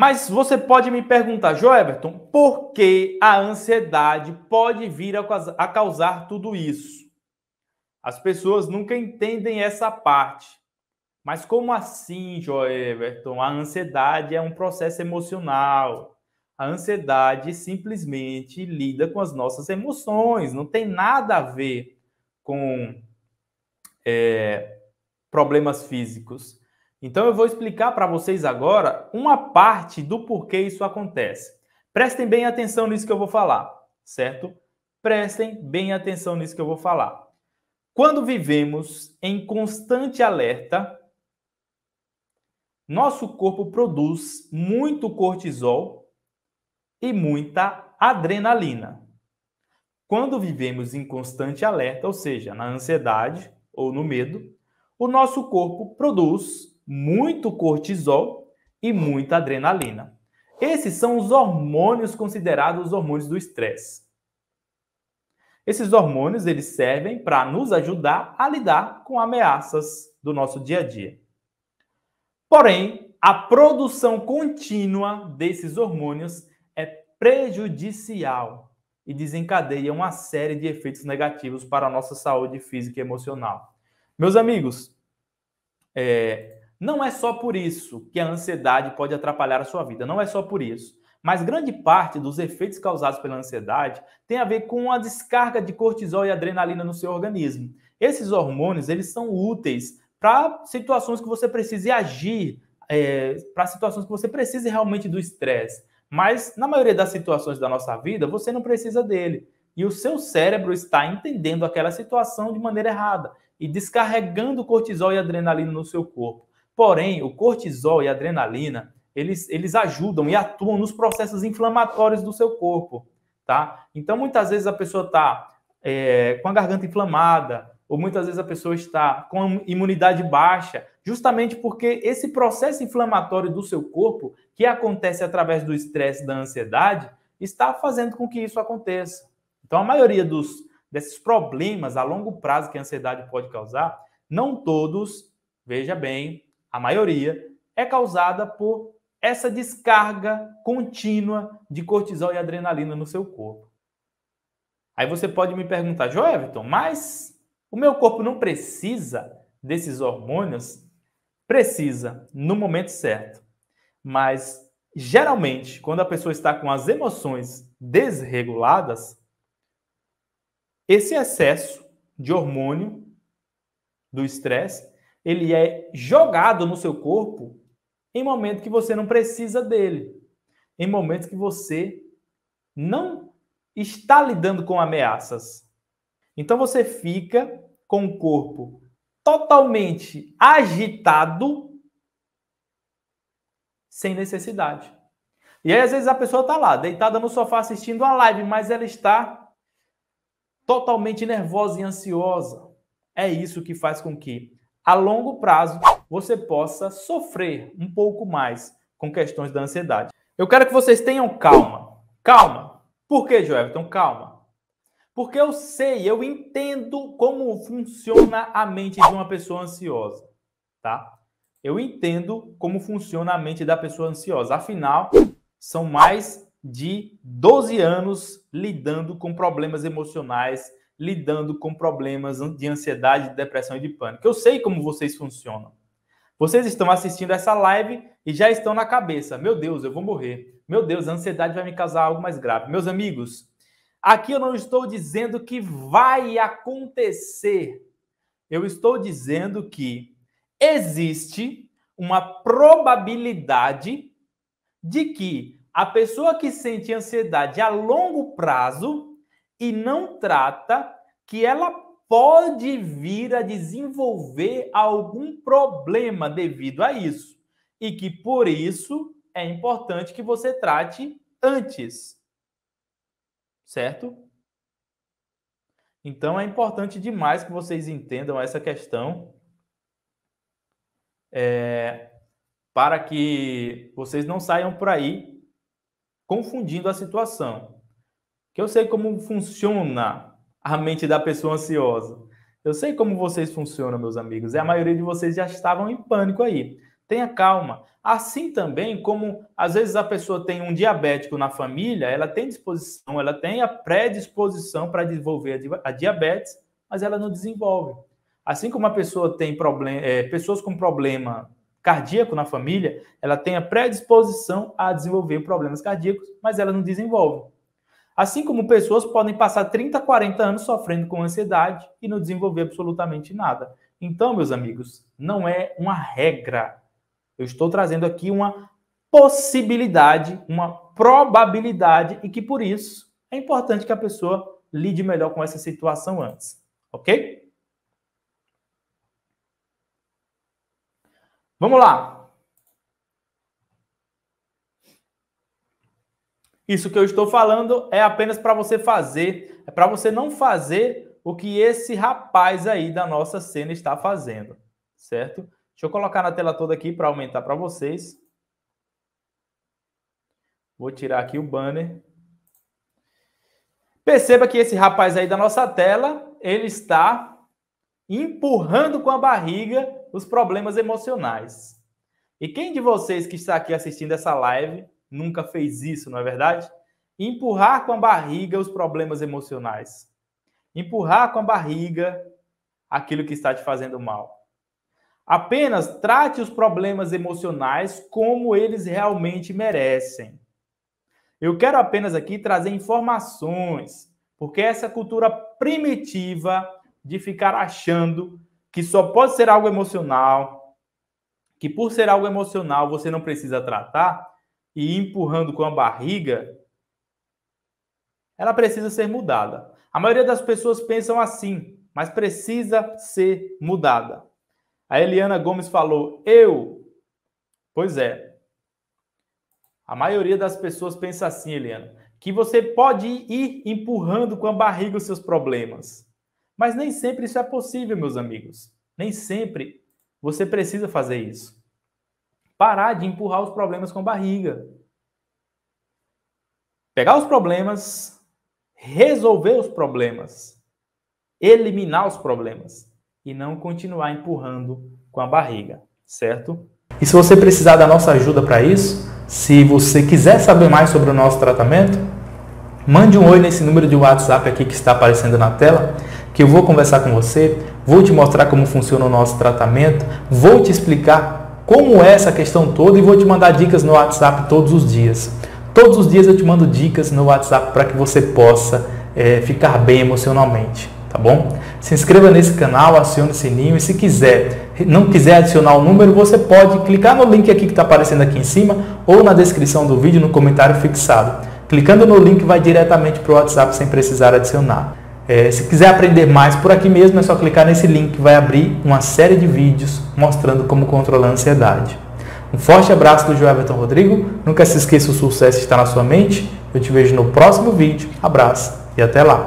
Mas você pode me perguntar, Everton, por que a ansiedade pode vir a causar tudo isso? As pessoas nunca entendem essa parte. Mas como assim, Everton? A ansiedade é um processo emocional. A ansiedade simplesmente lida com as nossas emoções, não tem nada a ver com é, problemas físicos. Então eu vou explicar para vocês agora uma parte do porquê isso acontece. Prestem bem atenção nisso que eu vou falar, certo? Prestem bem atenção nisso que eu vou falar. Quando vivemos em constante alerta, nosso corpo produz muito cortisol e muita adrenalina. Quando vivemos em constante alerta, ou seja, na ansiedade ou no medo, o nosso corpo produz muito cortisol e muita adrenalina. Esses são os hormônios considerados os hormônios do estresse. Esses hormônios eles servem para nos ajudar a lidar com ameaças do nosso dia a dia. Porém, a produção contínua desses hormônios é prejudicial e desencadeia uma série de efeitos negativos para a nossa saúde física e emocional. Meus amigos, é, não é só por isso que a ansiedade pode atrapalhar a sua vida, não é só por isso. Mas grande parte dos efeitos causados pela ansiedade tem a ver com a descarga de cortisol e adrenalina no seu organismo. Esses hormônios, eles são úteis para situações que você precise agir, é, para situações que você precise realmente do estresse. Mas na maioria das situações da nossa vida, você não precisa dele. E o seu cérebro está entendendo aquela situação de maneira errada e descarregando cortisol e adrenalina no seu corpo. Porém, o cortisol e a adrenalina, eles, eles ajudam e atuam nos processos inflamatórios do seu corpo, tá? Então, muitas vezes a pessoa está é, com a garganta inflamada, ou muitas vezes a pessoa está com a imunidade baixa, justamente porque esse processo inflamatório do seu corpo, que acontece através do estresse, da ansiedade, está fazendo com que isso aconteça. Então, a maioria dos, desses problemas a longo prazo que a ansiedade pode causar, não todos, veja bem, a maioria, é causada por essa descarga contínua de cortisol e adrenalina no seu corpo. Aí você pode me perguntar, Everton, mas o meu corpo não precisa desses hormônios? Precisa, no momento certo. Mas, geralmente, quando a pessoa está com as emoções desreguladas, esse excesso de hormônio do estresse ele é jogado no seu corpo em momentos que você não precisa dele, em momentos que você não está lidando com ameaças. Então você fica com o corpo totalmente agitado sem necessidade. E aí, às vezes, a pessoa está lá, deitada no sofá assistindo a live, mas ela está totalmente nervosa e ansiosa. É isso que faz com que a longo prazo você possa sofrer um pouco mais com questões da ansiedade. Eu quero que vocês tenham calma. Calma. Por que, Joelton? Calma. Porque eu sei, eu entendo como funciona a mente de uma pessoa ansiosa, tá? Eu entendo como funciona a mente da pessoa ansiosa. Afinal, são mais de 12 anos lidando com problemas emocionais lidando com problemas de ansiedade, de depressão e de pânico. Eu sei como vocês funcionam. Vocês estão assistindo essa live e já estão na cabeça: meu Deus, eu vou morrer. Meu Deus, a ansiedade vai me causar algo mais grave. Meus amigos, aqui eu não estou dizendo que vai acontecer. Eu estou dizendo que existe uma probabilidade de que a pessoa que sente ansiedade a longo prazo e não trata que ela pode vir a desenvolver algum problema devido a isso e que por isso é importante que você trate antes. Certo? Então é importante demais que vocês entendam essa questão. É, para que vocês não saiam por aí confundindo a situação que eu sei como funciona a mente da pessoa ansiosa. Eu sei como vocês funcionam, meus amigos, e a maioria de vocês já estavam em pânico aí. Tenha calma. Assim também como às vezes a pessoa tem um diabético na família, ela tem disposição, ela tem a predisposição para desenvolver a diabetes, mas ela não desenvolve. Assim como a pessoa tem problema, é, pessoas com problema cardíaco na família, ela tem a predisposição a desenvolver problemas cardíacos, mas ela não desenvolve. Assim como pessoas podem passar 30, 40 anos sofrendo com ansiedade e não desenvolver absolutamente nada. Então, meus amigos, não é uma regra. Eu estou trazendo aqui uma possibilidade, uma probabilidade e que por isso é importante que a pessoa lide melhor com essa situação antes, ok? Vamos lá. Isso que eu estou falando é apenas para você fazer, é para você não fazer o que esse rapaz aí da nossa cena está fazendo, certo? Deixa eu colocar na tela toda aqui para aumentar para vocês. Vou tirar aqui o banner. Perceba que esse rapaz aí da nossa tela, ele está empurrando com a barriga os problemas emocionais. E quem de vocês que está aqui assistindo essa live nunca fez isso, não é verdade? Empurrar com a barriga os problemas emocionais. Empurrar com a barriga aquilo que está te fazendo mal. Apenas trate os problemas emocionais como eles realmente merecem. Eu quero apenas aqui trazer informações, porque essa é cultura primitiva de ficar achando que só pode ser algo emocional, que por ser algo emocional você não precisa tratar, e empurrando com a barriga, ela precisa ser mudada. A maioria das pessoas pensam assim, mas precisa ser mudada. A Eliana Gomes falou: Eu. Pois é. A maioria das pessoas pensa assim, Eliana, que você pode ir empurrando com a barriga os seus problemas. Mas nem sempre isso é possível, meus amigos. Nem sempre você precisa fazer isso parar de empurrar os problemas com a barriga. Pegar os problemas, resolver os problemas, eliminar os problemas e não continuar empurrando com a barriga, certo? E se você precisar da nossa ajuda para isso, se você quiser saber mais sobre o nosso tratamento, mande um oi nesse número de WhatsApp aqui que está aparecendo na tela, que eu vou conversar com você, vou te mostrar como funciona o nosso tratamento, vou te explicar como é essa questão toda e vou te mandar dicas no WhatsApp todos os dias. Todos os dias eu te mando dicas no WhatsApp para que você possa é, ficar bem emocionalmente, tá bom? Se inscreva nesse canal, acione o sininho e se quiser, não quiser adicionar o número, você pode clicar no link aqui que está aparecendo aqui em cima ou na descrição do vídeo no comentário fixado. Clicando no link vai diretamente para o WhatsApp sem precisar adicionar. É, se quiser aprender mais por aqui mesmo, é só clicar nesse link que vai abrir uma série de vídeos mostrando como controlar a ansiedade. Um forte abraço do João Everton Rodrigo. Nunca se esqueça o sucesso está na sua mente. Eu te vejo no próximo vídeo. Abraço e até lá.